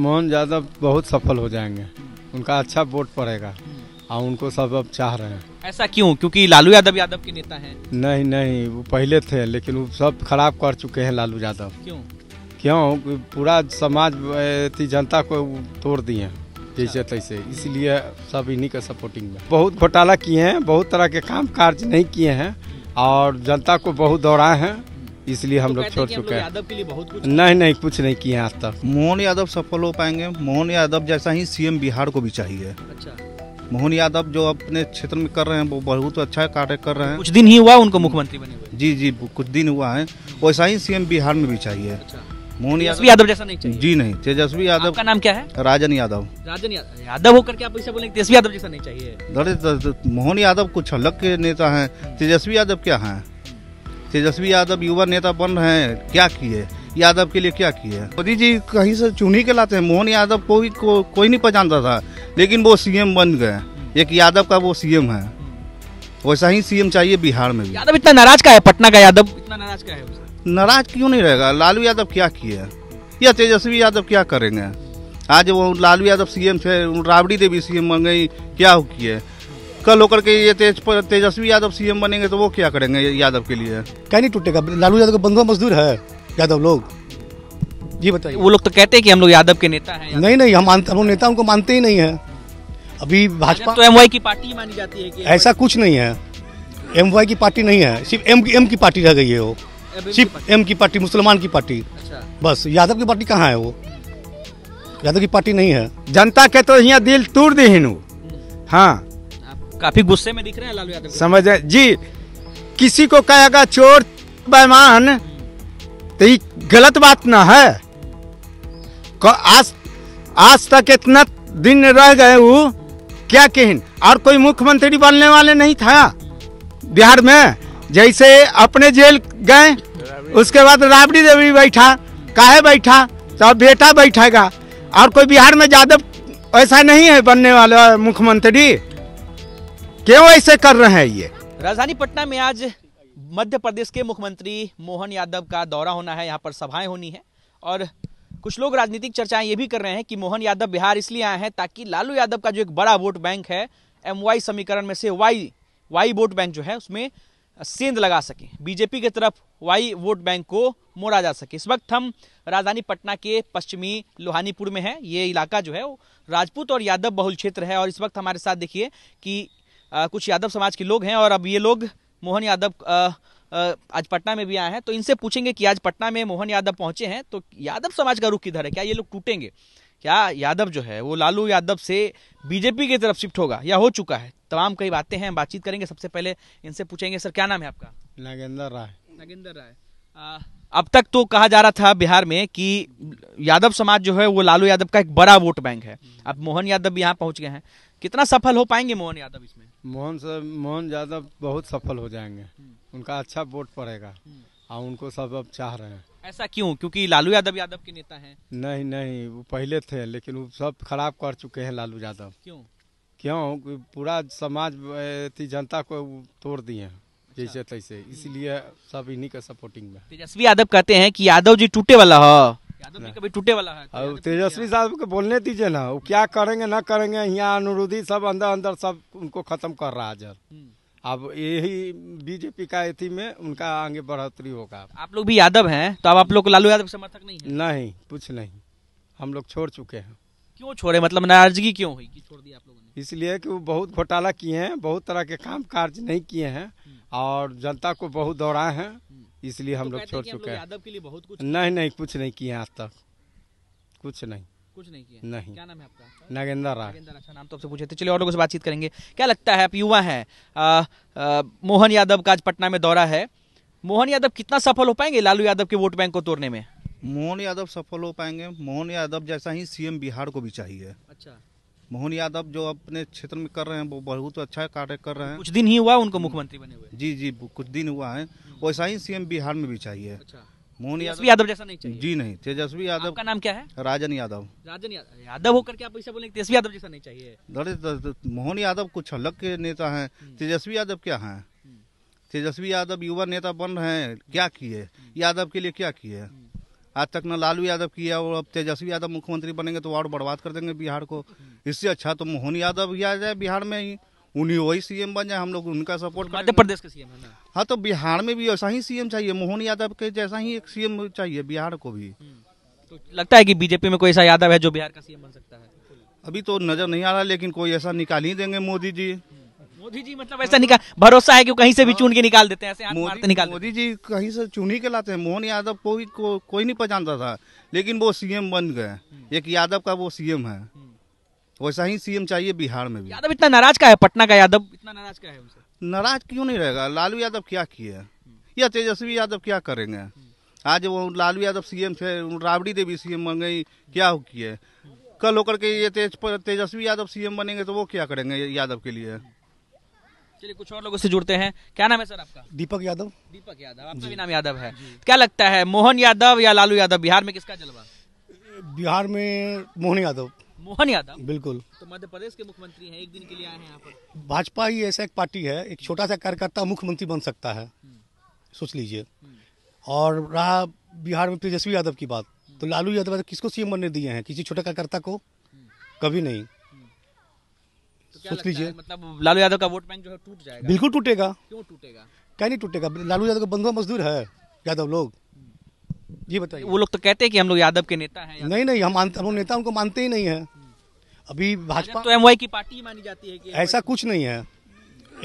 मोहन यादव बहुत सफल हो जाएंगे उनका अच्छा वोट पड़ेगा और हाँ, उनको सब अब चाह रहे हैं ऐसा क्यों क्योंकि लालू यादव यादव के नेता हैं नहीं नहीं वो पहले थे लेकिन वो सब खराब कर चुके हैं लालू यादव क्यों क्यों पूरा समाज जनता को तोड़ दिए हैं जैसे अच्छा। तैसे इसलिए सब इन्हीं का सपोर्टिंग में बहुत घोटाला किए हैं बहुत तरह के काम कार्य नहीं किए हैं और जनता को बहुत दौड़ाए हैं इसलिए हम तो लोग छोड़ चुके हैं यादव के लिए बहुत कुछ नहीं नहीं कुछ नहीं किए आज तक मोहन यादव सफल हो पाएंगे मोहन यादव जैसा ही सीएम बिहार को भी चाहिए अच्छा मोहन यादव जो अपने क्षेत्र में कर रहे हैं वो बहुत अच्छा कार्य कर रहे हैं कुछ दिन ही हुआ उनको मुख्यमंत्री बने हुए जी जी कुछ दिन हुआ है वैसा ही सीएम बिहार में भी चाहिए अच्छा। मोहन यादव यादव जैसा नहीं चाहिए जी नहीं तेजस्वी यादव का नाम क्या है राजन यादव राजन यादव होकर के आप ऐसा बोलेंगे तेजस्वी यादव जैसा नहीं चाहिए तो, तो, मोहन यादव कुछ अलग के नेता हैं तेजस्वी यादव क्या है तेजस्वी यादव युवा नेता बन रहे हैं क्या किए यादव के लिए क्या किए मोदी जी कहीं से चुनी के लाते हैं मोहन यादव को भी को, कोई नहीं पहचानता था लेकिन वो सीएम बन गए एक यादव का वो सीएम है वैसा ही सीएम चाहिए बिहार में भी यादव इतना नाराज का है पटना का यादव इतना नाराज का है नाराज क्यों नहीं रहेगा लालू यादव क्या किए या तेजस्वी यादव क्या करेंगे आज वो लालू यादव सीएम थे राबड़ी देवी सीएम बन गई क्या किए कल होकर के ये तेज तेजस्वी यादव सीएम बनेंगे तो वो क्या करेंगे यादव के लिए क्या नहीं टूटेगा लालू यादव का बंधुआ मजदूर है यादव लोग जी बताइए वो लोग तो कहते हैं कि हम लोग यादव के नेता हैं नहीं नहीं हम हम नेता उनको मानते ही नहीं है अभी भाजपा तो एम की पार्टी मानी जाती है कि ऐसा कुछ नहीं है एम की पार्टी नहीं है सिर्फ एम एम की पार्टी रह गई है वो सिर्फ एम की पार्टी मुसलमान की पार्टी अच्छा। बस यादव की पार्टी कहाँ है वो यादव की पार्टी नहीं है जनता के तो यहाँ दिल तोड़ दे हाँ काफी गुस्से में दिख रहे हैं लालू यादव समझ है जी किसी को कहेगा चोर बेमान तो ये गलत बात ना है आज आज तक इतना दिन रह गए वो क्या कहें और कोई मुख्यमंत्री बनने वाले नहीं था बिहार में जैसे अपने जेल गए उसके बाद राबड़ी देवी बैठा काहे बैठा तो बेटा बैठेगा और कोई बिहार में यादव ऐसा नहीं है बनने वाला मुख्यमंत्री क्यों ऐसे कर रहे हैं ये राजधानी पटना में आज मध्य प्रदेश के मुख्यमंत्री मोहन यादव का दौरा होना है यहाँ पर सभाएं होनी है और कुछ लोग राजनीतिक चर्चाएं ये भी कर रहे हैं कि मोहन यादव बिहार इसलिए आए हैं ताकि लालू यादव का जो एक बड़ा वोट बैंक है एम वाई समीकरण में से वाई वाई वोट बैंक जो है उसमें सेंध लगा सके बीजेपी की तरफ वाई वोट बैंक को मोड़ा जा सके इस वक्त हम राजधानी पटना के पश्चिमी लोहानीपुर में है ये इलाका जो है राजपूत और यादव बहुल क्षेत्र है और इस वक्त हमारे साथ देखिए कि कुछ यादव समाज के लोग हैं और अब ये लोग मोहन यादव आज पटना में भी आए हैं तो इनसे पूछेंगे कि आज पटना में मोहन यादव पहुंचे हैं तो यादव समाज का रुख किधर है क्या ये लोग टूटेंगे क्या यादव जो है वो लालू यादव से बीजेपी की तरफ शिफ्ट होगा या हो चुका है तमाम कई बातें हैं बातचीत करेंगे सबसे पहले इनसे पूछेंगे सर क्या नाम है आपका नागेंद्र राय नागेंद्र राय अब तक तो कहा जा रहा था बिहार में कि यादव समाज जो है वो लालू यादव का एक बड़ा वोट बैंक है अब मोहन यादव भी यहाँ पहुंच गए हैं कितना सफल हो पाएंगे मोहन यादव इसमें मोहन सर मोहन यादव बहुत सफल हो जाएंगे हम्म। उनका अच्छा वोट पड़ेगा और हम्म। हाँ, उनको सब अब चाह रहे हैं ऐसा क्यों क्योंकि लालू यादव यादव के नेता हैं नहीं नहीं वो पहले थे लेकिन वो सब खराब कर चुके हैं लालू यादव क्यों क्यों पूरा समाज जनता को तोड़ दिए हैं अच्छा। जैसे तैसे इसलिए हम्म। सब इन्हीं का सपोर्टिंग में तेजस्वी यादव कहते हैं कि यादव जी टूटे वाला हो कभी टूटे वाला है तो तेजस्वी साहब को बोलने दीजिए ना वो क्या करेंगे ना करेंगे यहाँ अनुरोधी सब अंदर अंदर सब उनको खत्म कर रहा है हम्म। अब यही बीजेपी का अति में उनका आगे बढ़ोतरी होगा आप लोग भी यादव हैं तो अब आप लोग लालू यादव समर्थक नहीं है नहीं कुछ नहीं हम लोग छोड़ चुके हैं क्यों छोड़े मतलब नाराजगी क्यों हुई छोड़ दिया आप लोगों ने इसलिए कि वो बहुत घोटाला किए हैं बहुत तरह के काम कार्य नहीं किए हैं हम्म। और जनता को बहुत दौड़ाए हैं इसलिए हम तो लोग छोड़ चुके हैं यादव के लिए बहुत कुछ नहीं नहीं कुछ नहीं किए आज तक कुछ नहीं कुछ नहीं किया नहीं क्या नाम है आपका नागेंद्र राय अच्छा नाम तो आपसे पूछे थे चलिए और लोगों से बातचीत करेंगे क्या लगता है आप युवा हैं मोहन यादव का आज पटना में दौरा है मोहन यादव कितना सफल हो पाएंगे लालू यादव के वोट बैंक को तोड़ने में मोहन यादव सफल हो पाएंगे मोहन यादव जैसा ही सीएम बिहार को भी चाहिए अच्छा मोहन यादव जो अपने क्षेत्र में कर रहे हैं वो बहुत अच्छा कार्य कर रहे हैं कुछ दिन ही हुआ उनको मुख्यमंत्री बने हुए जी जी कुछ दिन हुआ है हम्म। वैसा ही सीएम बिहार में भी चाहिए अच्छा। मोहन यादव यादव जैसा नहीं चाहिए जी नहीं तेजस्वी यादव का नाम क्या है राजन यादव राजन यादव होकर के आप ऐसा बोलेंगे तेजस्वी यादव जैसा नहीं चाहिए तो, तो, तो, मोहन यादव कुछ अलग के नेता है हम्म। तेजस्वी यादव क्या है हम्म। तेजस्वी यादव युवा नेता बन रहे हैं क्या किए यादव के लिए क्या किए आज तक ना लालू यादव किया और अब तेजस्वी यादव मुख्यमंत्री बनेंगे तो और बर्बाद कर देंगे बिहार को इससे अच्छा तो मोहन यादव ही आ जाए बिहार में ही उन्हीं वही सीएम बन जाए हम लोग उनका सपोर्ट मध्य प्रदेश के सीएम है हाँ तो बिहार में भी ऐसा ही सीएम चाहिए मोहन यादव के जैसा ही एक सीएम चाहिए बिहार को भी हम्म, तो लगता है कि बीजेपी में कोई ऐसा यादव है जो बिहार का सीएम बन सकता है अभी तो नजर नहीं आ रहा लेकिन कोई ऐसा निकाल ही देंगे मोदी जी हम्म। मोदी जी मतलब ऐसा निकाल भरोसा है कि कहीं से भी हाँ। चुन के निकाल देते हैं ऐसे मोदी निकाल मोदी जी कहीं से चुन ही के लाते हैं मोहन यादव को को, कोई नहीं पहचानता था लेकिन वो सीएम बन गए हम्म। एक यादव का वो सीएम है हम्म। वैसा ही सीएम चाहिए बिहार में भी यादव इतना नाराज का है पटना का यादव इतना नाराज का है नाराज क्यों नहीं रहेगा लालू यादव क्या किए हम्म। या तेजस्वी यादव क्या करेंगे आज वो लालू यादव सीएम थे राबड़ी देवी सीएम बन गई क्या किए कल होकर के ये तेज तेजस्वी यादव सीएम बनेंगे तो वो क्या करेंगे यादव के लिए चलिए कुछ और लोगों से जुड़ते हैं क्या नाम है सर आपका दीपक यादव दीपक यादव आपका भी नाम यादव है क्या लगता है मोहन यादव या लालू यादव बिहार में किसका जलवा बिहार में मोहन यादव मोहन यादव बिल्कुल तो मध्य प्रदेश के मुख्यमंत्री हैं एक दिन के लिए आए हैं यहाँ पर भाजपा ही ऐसा एक पार्टी है एक छोटा सा कार्यकर्ता मुख्यमंत्री बन सकता है हम्म। सोच लीजिए हम्म। और रहा बिहार में तेजस्वी यादव की बात तो हम्म। लालू यादव किसको सीएम बनने दिए हैं किसी छोटे कार्यकर्ता को कभी नहीं तो सोच लीजिए मतलब लालू यादव का वोट बैंक जो है टूट जाएगा बिल्कुल टूटेगा क्यों टूटेगा क्या नहीं टूटेगा लालू यादव का बंधुआ मजदूर है यादव लोग जी बताइए वो लोग तो कहते हैं कि हम लोग यादव के नेता हैं नहीं नहीं हम मानते हम लोग नेता उनको मानते ही नहीं है अभी भाजपा तो एम की पार्टी मानी जाती है कि ऐसा कुछ नहीं है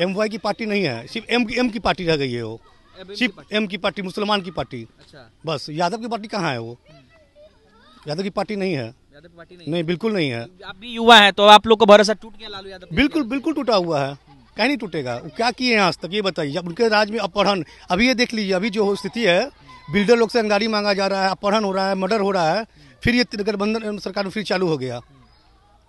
एम की पार्टी नहीं है सिर्फ एम एम की पार्टी रह गई है वो सिर्फ एम की पार्टी मुसलमान की पार्टी अच्छा बस यादव की पार्टी कहाँ है वो यादव की पार्टी नहीं है नहीं नहीं बिल्कुल नहीं है आप भी युवा है तो आप लोग को भरोसा टूट गया लालू यादव बिल्कुल बिल्कुल टूटा हुआ है कहीं नहीं टूटेगा क्या किए हैं आज तक ये बताइए जब उनके राज में अपहरण अभी ये देख लीजिए अभी जो स्थिति है बिल्डर लोग से अंगारी मांगा जा रहा है अपहरण हो रहा है मर्डर हो रहा है फिर ये गठबंधन सरकार में फिर चालू हो गया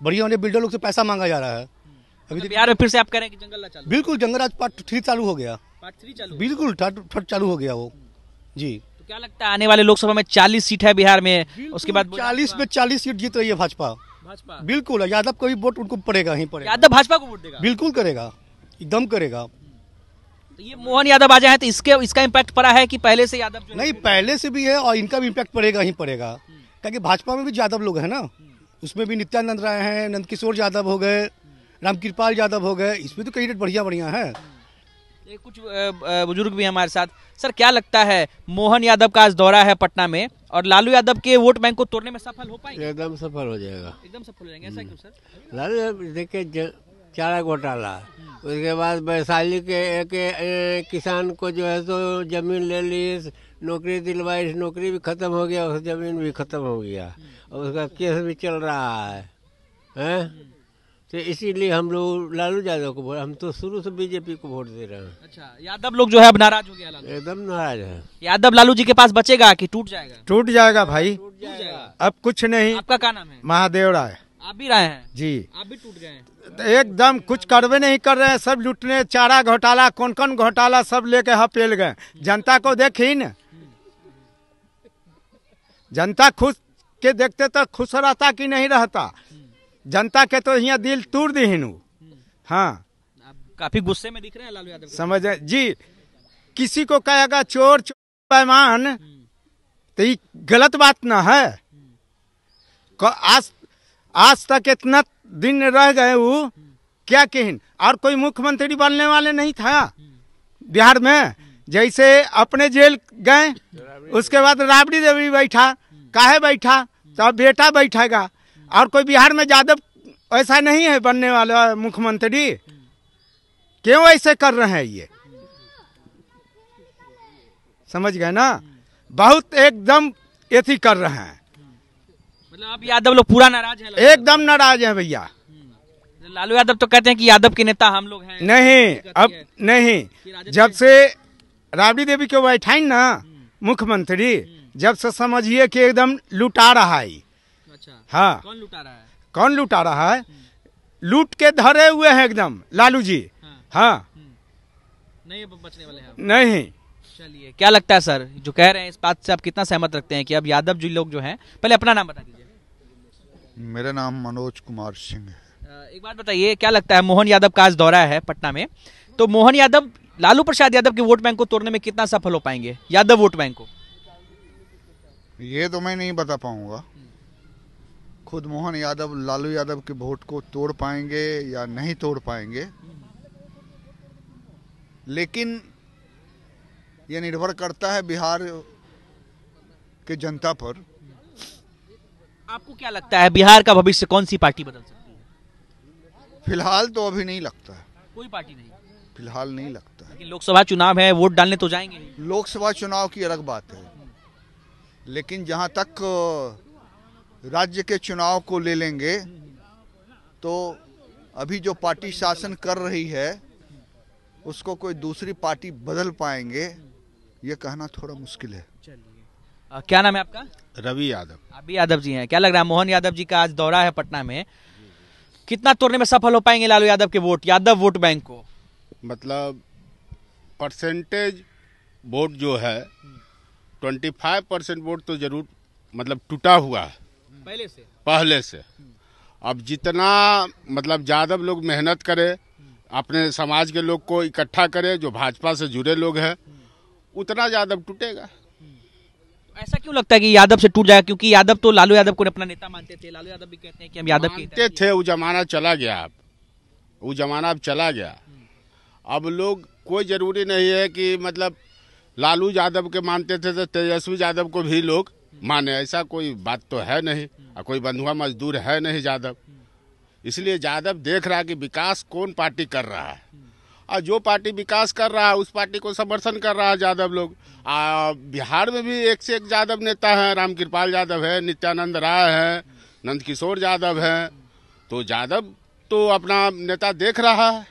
बढ़िया उन्हें बिल्डर लोग से पैसा मांगा जा रहा है मतलब अभी तो यार फिर से आप कह रहे हैं कि जंगल चालू बिल्कुल जंगल राज पार्ट थ्री चालू हो गया पार्ट थ्री चालू बिल्कुल थर्ड चालू हो गया वो जी क्या लगता है आने वाले लोकसभा में चालीस सीट है बिहार में उसके बाद चालीस में चालीस सीट जीत रही है भाजपा भाजपा बिल्कुल यादव को भी वोट उनको पड़ेगा ही पड़ेगा यादव भाजपा को वोट देगा बिल्कुल करेगा एकदम करेगा तो ये मोहन यादव आ जाए तो इसके इसका इम्पैक्ट पड़ा है कि पहले से यादव नहीं पहले से भी है और इनका भी इम्पैक्ट पड़ेगा ही पड़ेगा क्योंकि भाजपा में भी यादव लोग हैं ना उसमें भी नित्यानंद राय हैं नंदकिशोर यादव हो गए रामकृपाल यादव हो गए इसमें तो कैंडिडेट बढ़िया बढ़िया है एक कुछ बुजुर्ग भी हमारे साथ सर क्या लगता है मोहन यादव का आज दौरा है पटना में और लालू यादव के वोट बैंक को तोड़ने में सफल हो पाएंगे एकदम सफल हो जाएगा एकदम सफल हो जाएंगे ऐसा क्यों सर लालू यादव देखिए चारा घोटाला उसके बाद वैशाली के एक, एक किसान को जो है तो जमीन ले ली नौकरी दिलवाई नौकरी भी खत्म हो गया उस जमीन भी खत्म हो गया और उसका केस भी चल रहा है है? तो इसीलिए हम लोग लालू यादव को हम तो शुरू से बीजेपी को वोट दे रहे हैं अच्छा यादव लोग जो है अब नाराज हो गया लालू एकदम नाराज है यादव लालू जी के पास बचेगा कि टूट जाएगा टूट जाएगा भाई टूट जाएगा अब कुछ नहीं आपका क्या नाम है महादेव राय आप भी रहे हैं जी आप भी टूट गए हैं एकदम कुछ करवे नहीं कर रहे हैं सब लुटने चारा घोटाला कौन कौन घोटाला सब लेके हेल गए जनता को देख न जनता खुश के देखते तो खुश रहता कि नहीं रहता जनता के तो यहाँ दिल तोड़ दी हिनू हाँ काफी गुस्से में दिख रहे हैं लालू यादव समझ जी किसी को कहेगा चोर, चोर पैमान तो ये गलत बात ना है आज आज तक इतना दिन रह गए वो क्या कहन और कोई मुख्यमंत्री बनने वाले नहीं था बिहार में जैसे अपने जेल गए उसके बाद राबड़ी देवी बैठा काहे बैठा तो बेटा बैठेगा और कोई बिहार में यादव ऐसा नहीं है बनने वाला मुख्यमंत्री क्यों ऐसे कर रहे हैं ये समझ गए ना बहुत एकदम एथी कर रहे हैं मतलब आप यादव लोग पूरा नाराज है एकदम नाराज है भैया हम्म। लालू यादव तो कहते हैं कि यादव के नेता हम लोग हैं नहीं अब है। नहीं जब से राबड़ी देवी को बैठाई ना हम्म। मुख्यमंत्री हम्म। जब से समझिए कि एकदम लुटा रहा है अच्छा हाँ कौन लुटा रहा है कौन लुटा रहा है लूट के धरे हुए हैं एकदम लालू जी हाँ, हाँ। हम्म। नहीं बचने वाले हैं नहीं चलिए क्या लगता है सर जो कह रहे हैं इस बात से आप कितना सहमत रखते हैं कि अब यादव जी लोग जो हैं पहले अपना नाम बता दीजिए मेरा नाम मनोज कुमार सिंह है एक बात बताइए क्या लगता है मोहन यादव का आज दौरा है पटना में तो मोहन यादव लालू प्रसाद यादव के वोट बैंक को तोड़ने में कितना सफल हो पाएंगे यादव वोट बैंक को ये तो मैं नहीं बता पाऊंगा हम्म। खुद मोहन यादव लालू यादव के वोट को तोड़ पाएंगे या नहीं तोड़ पाएंगे लेकिन यह निर्भर करता है बिहार के जनता पर आपको क्या लगता है बिहार का भविष्य कौन सी पार्टी बदल सकती है फिलहाल तो अभी नहीं लगता है कोई पार्टी नहीं फिलहाल नहीं लगता है लोकसभा चुनाव है वोट डालने तो जाएंगे लोकसभा चुनाव की अलग बात है लेकिन जहां तक राज्य के चुनाव को ले लेंगे तो अभी जो पार्टी शासन कर रही है उसको कोई दूसरी पार्टी बदल पाएंगे ये कहना थोड़ा मुश्किल है आ, क्या नाम है आपका रवि यादव अभी यादव जी हैं क्या लग रहा है मोहन यादव जी का आज दौरा है पटना में कितना तोड़ने में सफल हो पाएंगे लालू यादव के वोट यादव वोट बैंक को मतलब परसेंटेज वोट जो है ट्वेंटी फाइव परसेंट वोट तो जरूर मतलब टूटा हुआ है पहले से पहले से अब जितना मतलब यादव लोग मेहनत करे अपने समाज के लोग को इकट्ठा करे जो भाजपा से जुड़े लोग हैं उतना यादव टूटेगा ऐसा क्यों लगता है कि यादव से टूट जाएगा क्योंकि यादव तो लालू यादव को अपना नेता मानते थे लालू यादव भी कहते हैं कि हम यादव मानते थे वो जमाना चला गया अब वो जमाना अब चला गया अब लोग कोई ज़रूरी नहीं है कि मतलब लालू यादव के मानते थे तो तेजस्वी यादव को भी लोग माने ऐसा कोई बात तो है नहीं हम्म। और कोई बंधुआ मजदूर है नहीं यादव हम्म। इसलिए यादव देख रहा है कि विकास कौन पार्टी कर रहा है हम्म। और जो पार्टी विकास कर रहा है उस पार्टी को समर्थन कर रहा है यादव लोग आ, बिहार में भी एक से एक यादव नेता हैं राम कृपाल यादव है नित्यानंद राय है नंद किशोर यादव हैं तो यादव तो अपना नेता देख रहा है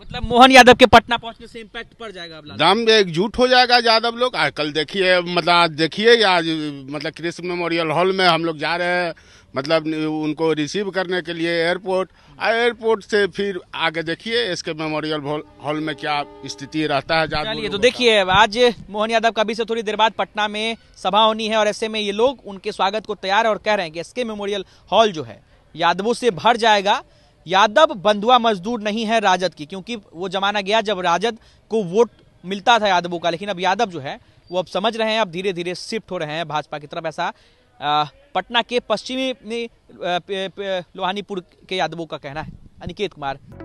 मतलब मोहन यादव के पटना पहुंचने से इम्पैक्ट पड़ जाएगा अब दाम एकजुट हो जाएगा यादव लोग आज कल देखिए मतलब देखिए आज मतलब कृष्ण मेमोरियल हॉल में हम लोग जा रहे हैं मतलब उनको रिसीव करने के लिए एयरपोर्ट एयरपोर्ट से फिर आगे देखिए इसके मेमोरियल हॉल में क्या स्थिति रहता है चलिए तो देखिए आज मोहन यादव का अभी से थोड़ी देर बाद पटना में सभा होनी है और ऐसे में ये लोग उनके स्वागत को तैयार है और कह रहे हैं कि इसके मेमोरियल हॉल जो है यादवों से भर जाएगा यादव बंधुआ मजदूर नहीं है राजद की क्योंकि वो जमाना गया जब राजद को वोट मिलता था यादवों का लेकिन अब यादव जो है वो अब समझ रहे हैं अब धीरे धीरे शिफ्ट हो रहे हैं भाजपा की तरफ ऐसा पटना के पश्चिमी लोहानीपुर के यादवों का कहना है अनिकेत कुमार